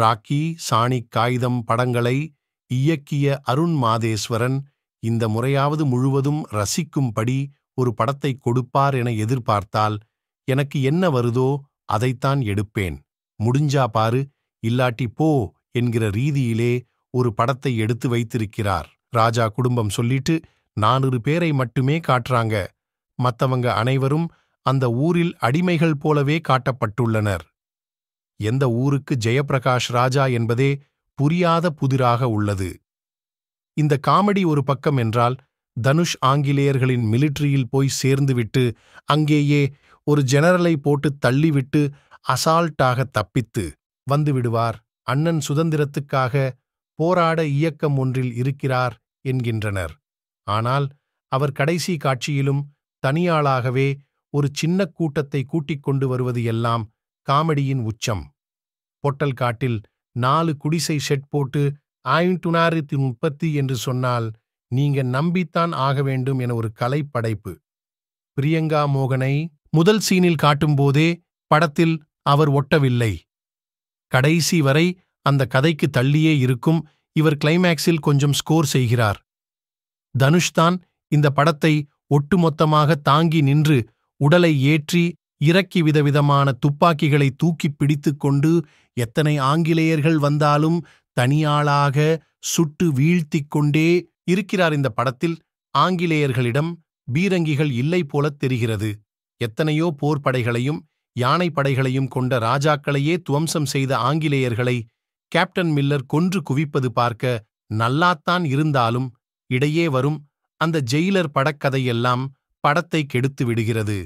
ராக்கி சாணி காகிதம் படங்களை இயக்கிய அருண் மாதேஸ்வரன் இந்த முறையாவது முழுவதும் ரசிக்கும்படி ஒரு படத்தை கொடுப்பார் என எதிர்பார்த்தால் எனக்கு என்ன வருதோ அதைத்தான் எடுப்பேன் முடிஞ்சா பாரு இல்லாட்டி போ என்கிற ரீதியிலே ஒரு படத்தை எடுத்து வைத்திருக்கிறார் ராஜா குடும்பம் சொல்லிட்டு நானூறு பேரை மட்டுமே காட்டுறாங்க மத்தவங்க அனைவரும் அந்த ஊரில் அடிமைகள் போலவே காட்டப்பட்டுள்ளனர் எந்த ஊருக்கு ஜெயபிரகாஷ் ராஜா என்பதே புரியாத புதிராக உள்ளது இந்த காமெடி ஒரு பக்கம் என்றால் தனுஷ் ஆங்கிலேயர்களின் மிலிட்ரியில் போய் சேர்ந்துவிட்டு அங்கேயே ஒரு ஜெனரலை போட்டு தள்ளிவிட்டு அசால்ட்டாக தப்பித்து வந்துவிடுவார் அண்ணன் சுதந்திரத்துக்காக போராட இயக்கம் ஒன்றில் இருக்கிறார் என்கின்றனர் ஆனால் அவர் கடைசி காட்சியிலும் தனியாளாகவே ஒரு சின்ன கூட்டத்தை கூட்டிக் கொண்டு வருவது எல்லாம் காமெடியின் உச்சம் பொட்டல் காட்டில் நாலு குடிசை ஷெட் போட்டு ஆயிரத்தி முப்பத்தி என்று சொன்னால் நீங்க நம்பித்தான் ஆக வேண்டும் என ஒரு கலை படைப்பு பிரியங்கா மோகனை முதல் சீனில் காட்டும்போதே படத்தில் அவர் ஒட்டவில்லை கடைசி வரை அந்த கதைக்கு தள்ளியே இருக்கும் இவர் கிளைமேக்ஸில் கொஞ்சம் ஸ்கோர் செய்கிறார் தனுஷ்தான் இந்த படத்தை ஒட்டுமொத்தமாக தாங்கி நின்று உடலை ஏற்றி இறக்கி விதவிதமான துப்பாக்கிகளை தூக்கிப் பிடித்து கொண்டு எத்தனை ஆங்கிலேயர்கள் வந்தாலும் தனியாளாக சுட்டு வீழ்த்திக் கொண்டே இருக்கிறார் இந்த படத்தில் ஆங்கிலேயர்களிடம் பீரங்கிகள் இல்லை போலத் தெரிகிறது எத்தனையோ போர் படைகளையும் படைகளையும் கொண்ட ராஜாக்களையே துவம்சம் செய்த ஆங்கிலேயர்களை கேப்டன் மில்லர் கொன்று குவிப்பது பார்க்க நல்லாத்தான் இருந்தாலும் இடையே வரும் அந்த ஜெயிலர் படக்கதையெல்லாம் படத்தை கெடுத்து விடுகிறது